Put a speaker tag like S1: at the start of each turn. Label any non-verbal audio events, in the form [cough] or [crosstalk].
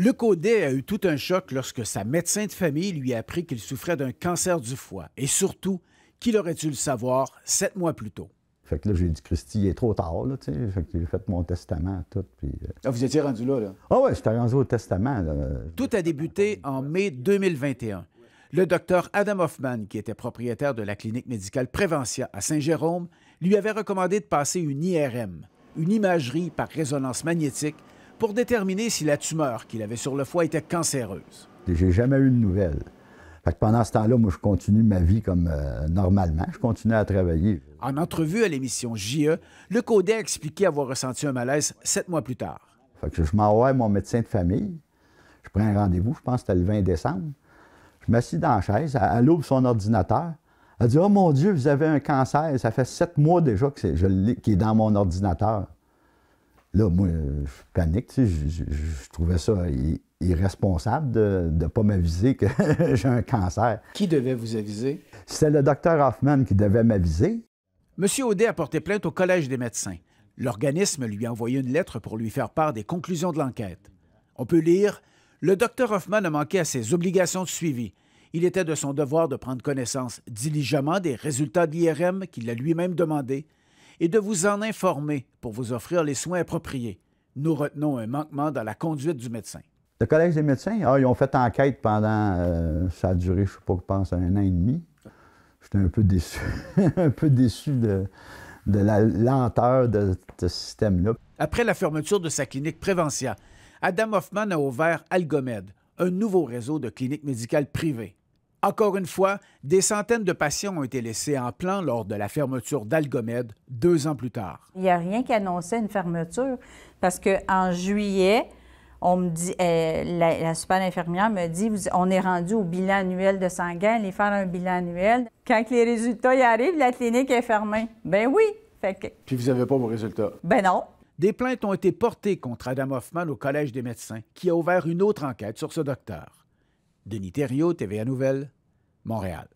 S1: Le Codet a eu tout un choc lorsque sa médecin de famille lui a appris qu'il souffrait d'un cancer du foie et surtout qu'il aurait dû le savoir sept mois plus tôt.
S2: Fait que là, j'ai dit, Christy, il est trop tard, là, tu sais. Fait que j'ai fait mon testament, tout, puis... Euh, ah, vous étiez rendu là, là? Ah ouais, j'étais rendu au testament,
S1: Tout a débuté en mai 2021. Le docteur Adam Hoffman, qui était propriétaire de la clinique médicale Préventia à Saint-Jérôme, lui avait recommandé de passer une IRM, une imagerie par résonance magnétique, pour déterminer si la tumeur qu'il avait sur le foie était cancéreuse.
S2: J'ai jamais eu de nouvelles. pendant ce temps-là, moi, je continue ma vie comme euh, normalement. Je continue à travailler.
S1: En entrevue à l'émission JE, le codé a expliqué avoir ressenti un malaise sept mois plus tard.
S2: Fait que je m'envoie à mon médecin de famille. Je prends un rendez-vous, je pense que c'était le 20 décembre. Je m'assis dans la chaise, elle ouvre son ordinateur. Elle dit Oh mon Dieu, vous avez un cancer, ça fait sept mois déjà que est dans mon ordinateur. Là, moi, je panique, je, trouvais ça irresponsable de ne pas m'aviser que [laughs] j'ai un cancer. Qui devait vous aviser? C'est le docteur Hoffman qui devait m'aviser.
S1: Monsieur Audet a porté plainte au Collège des médecins. L'organisme lui a envoyé une lettre pour lui faire part des conclusions de l'enquête. On peut lire Le docteur Hoffman a manqué à ses obligations de suivi. Il était de son devoir de prendre connaissance diligemment des résultats de l'IRM qu'il a lui-même demandé et de vous en informer pour vous offrir les soins appropriés. Nous retenons un manquement dans la conduite du
S2: médecin. Le Collège des médecins, ah, ils ont fait enquête pendant, euh, ça a duré, je ne sais pas, pense, un an et demi. J'étais un peu déçu, [laughs] un peu déçu de, la lenteur de, ce système-là.
S1: Après la fermeture de sa clinique Préventia, Adam Hoffman a ouvert Algomed, un nouveau réseau de cliniques médicales privées. Encore une fois, des centaines de patients ont été laissés en plan lors de la fermeture d'Algomède deux ans plus tard.
S2: Il n'y a rien qui annonçait une fermeture parce qu'en juillet, on me dit, euh, la, super infirmière me dit, on est rendu au bilan annuel de sanguin, aller faire un bilan annuel. Quand les résultats y arrivent, la clinique est fermée. Ben oui. Fait Puis
S1: vous n'avez pas vos résultats. Ben non. Des plaintes ont été portées contre Adam Hoffman au Collège des médecins, qui a ouvert une autre enquête sur ce docteur. Denis Thériot, TVA Nouvelle, Montréal.